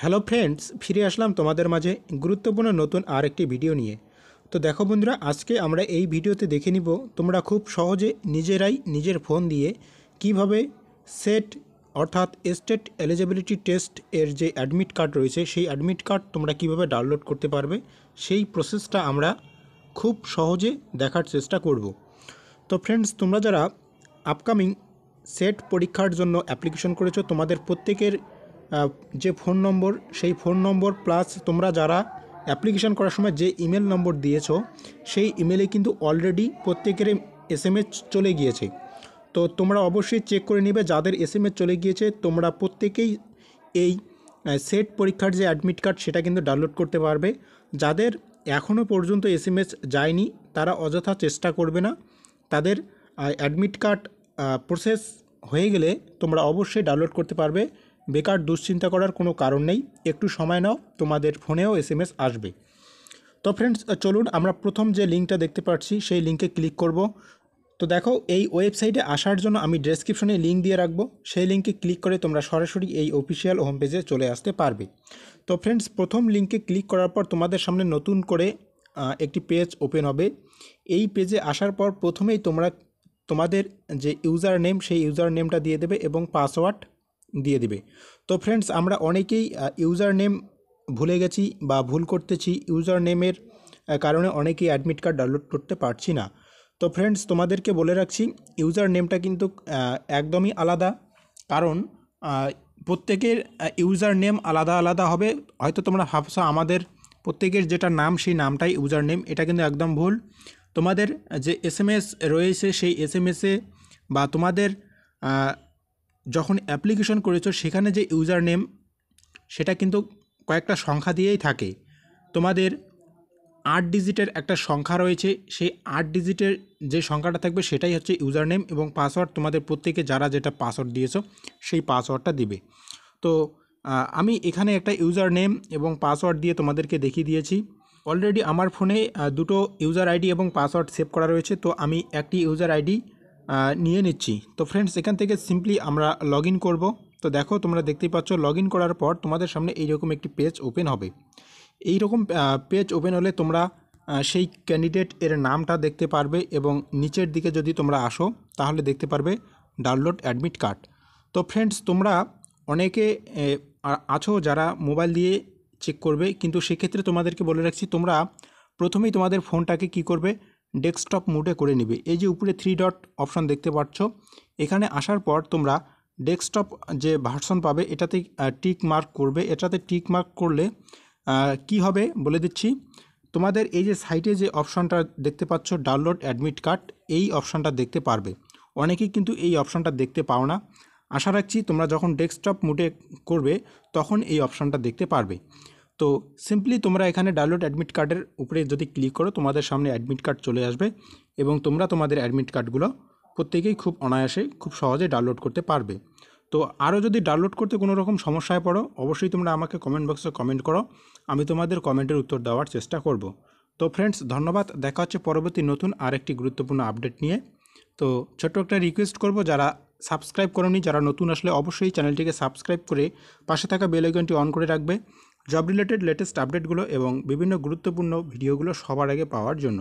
hello friends ফিরে আসলাম তোমাদের মাঝে গুরুত্বপূর্ণ নতুন আর একটি ভিডিও নিয়ে তো দেখো বন্ধুরা আজকে আমরা এই ভিডিওতে দেখে নিব তোমরা খুব সহজে নিজেরাই নিজের ফোন দিয়ে কিভাবে সেট অর্থাৎ স্টেট এলিজিবিলিটি টেস্ট এর যে অ্যাডমিট কার্ড রয়েছে সেই অ্যাডমিট কার্ড তোমরা কিভাবে ডাউনলোড করতে পারবে সেই প্রসেসটা আমরা খুব সহজে দেখার চেষ্টা করব তো ফ্রেন্ডস তোমরা যারা আপকামিং সেট পরীক্ষার জন্য অ্যাপ্লিকেশন করেছো তোমাদের প্রত্যেকের যে ফোন নম্বর সেই ফোন নম্বর প্লাস তোমরা যারা অ্যাপ্লিকেশান করার সময় যে ইমেল নম্বর দিয়েছ সেই ইমেলে কিন্তু অলরেডি প্রত্যেকের এস চলে গিয়েছে তো তোমরা অবশ্যই চেক করে নেবে যাদের এস চলে গিয়েছে তোমরা প্রত্যেকেই এই সেট পরীক্ষার যে অ্যাডমিট কার্ড সেটা কিন্তু ডাউনলোড করতে পারবে যাদের এখনও পর্যন্ত এস যায়নি তারা অযথা চেষ্টা করবে না তাদের অ্যাডমিট কার্ড প্রসেস হয়ে গেলে তোমরা অবশ্যই ডাউনলোড করতে পারবে বেকার দুশ্চিন্তা করার কোনো কারণ নেই একটু সময় নাও তোমাদের ফোনেও এসএমএস আসবে তো ফ্রেন্ডস চলুন আমরা প্রথম যে লিঙ্কটা দেখতে পাচ্ছি সেই লিঙ্কে ক্লিক করব তো দেখো এই ওয়েবসাইটে আসার জন্য আমি ডেসক্রিপশনে লিঙ্ক দিয়ে রাখবো সেই লিঙ্কে ক্লিক করে তোমরা সরাসরি এই অফিসিয়াল হোম পেজে চলে আসতে পারবে তো ফ্রেন্ডস প্রথম লিঙ্কে ক্লিক করার পর তোমাদের সামনে নতুন করে একটি পেজ ওপেন হবে এই পেজে আসার পর প্রথমেই তোমরা তোমাদের যে ইউজার নেম সেই ইউজার নেমটা দিয়ে দেবে এবং পাসওয়ার্ড দিয়ে দিবে তো ফ্রেন্ডস আমরা অনেকেই ইউজার নেম ভুলে গেছি বা ভুল করতেছি ইউজার নেমের কারণে অনেকেই অ্যাডমিট কার্ড ডাউনলোড করতে পারছি না তো ফ্রেন্ডস তোমাদেরকে বলে রাখছি ইউজার নেমটা কিন্তু একদমই আলাদা কারণ প্রত্যেকের ইউজার নেম আলাদা আলাদা হবে হয়তো তোমরা হাফসা আমাদের প্রত্যেকের যেটা নাম সেই নামটাই ইউজার নেম এটা কিন্তু একদম ভুল তোমাদের যে এস রয়েছে সেই এস বা তোমাদের যখন অ্যাপ্লিকেশন করেছো সেখানে যে ইউজার নেম সেটা কিন্তু কয়েকটা সংখ্যা দিয়েই থাকে তোমাদের আট ডিজিটের একটা সংখ্যা রয়েছে সেই আট ডিজিটের যে সংখ্যাটা থাকবে সেটাই হচ্ছে ইউজার নেম এবং পাসওয়ার্ড তোমাদের প্রত্যেকে যারা যেটা পাসওয়ার্ড দিয়েছো সেই পাসওয়ার্ডটা দিবে তো আমি এখানে একটা ইউজার নেম এবং পাসওয়ার্ড দিয়ে তোমাদেরকে দেখিয়ে দিয়েছি অলরেডি আমার ফোনে দুটো ইউজার আইডি এবং পাসওয়ার্ড সেভ করা রয়েছে তো আমি একটি ইউজার আইডি নিয়ে নিচ্ছি তো ফ্রেন্ডস এখান থেকে সিম্পলি আমরা লগ ইন করবো তো দেখো তোমরা দেখতেই পাচ্ছ লগ করার পর তোমাদের সামনে এইরকম একটি পেজ ওপেন হবে এই রকম পেজ ওপেন হলে তোমরা সেই ক্যান্ডিডেট এর নামটা দেখতে পারবে এবং নিচের দিকে যদি তোমরা আসো তাহলে দেখতে পারবে ডাউনলোড অ্যাডমিট কার্ড তো ফ্রেন্ডস তোমরা অনেকে আছো যারা মোবাইল দিয়ে চেক করবে কিন্তু সেক্ষেত্রে তোমাদেরকে বলে রাখছি তোমরা প্রথমেই তোমাদের ফোনটাকে কি করবে ডেস্কটপ মুডে করে নেবে এই যে উপরে থ্রি ডট অপশন দেখতে পাচ্ছ এখানে আসার পর তোমরা ডেস্কটপ যে ভার্সন পাবে এটাতে টিক মার্ক করবে এটাতে টিক মার্ক করলে কি হবে বলে দিচ্ছি তোমাদের এই যে সাইটে যে অপশানটা দেখতে পাচ্ছ ডাউনলোড অ্যাডমিট কার্ড এই অপশানটা দেখতে পারবে অনেকেই কিন্তু এই অপশানটা দেখতে পাও না আশা রাখছি তোমরা যখন ডেস্কটপ মুডে করবে তখন এই অপশানটা দেখতে পারবে তো সিম্পলি তোমরা এখানে ডাউনলোড অ্যাডমিট কার্ডের উপরে যদি ক্লিক করো তোমাদের সামনে অ্যাডমিট কার্ড চলে আসবে এবং তোমরা তোমাদের অ্যাডমিট কার্ডগুলো প্রত্যেকেই খুব অনায়াসে খুব সহজে ডাউনলোড করতে পারবে তো আরও যদি ডাউনলোড করতে কোনো রকম সমস্যায় পড়ো অবশ্যই তোমরা আমাকে কমেন্ট বক্সে কমেন্ট করো আমি তোমাদের কমেন্টের উত্তর দেওয়ার চেষ্টা করব তো ফ্রেন্ডস ধন্যবাদ দেখা হচ্ছে পরবর্তী নতুন আরেকটি গুরুত্বপূর্ণ আপডেট নিয়ে তো ছোট্ট একটা রিকোয়েস্ট করব যারা সাবস্ক্রাইব করনি যারা নতুন আসলে অবশ্যই চ্যানেলটিকে সাবস্ক্রাইব করে পাশে থাকা বেল অন করে রাখবে জব রিলেটেড লেটেস্ট আপডেটগুলো এবং বিভিন্ন গুরুত্বপূর্ণ ভিডিওগুলো সবার আগে পাওয়ার জন্য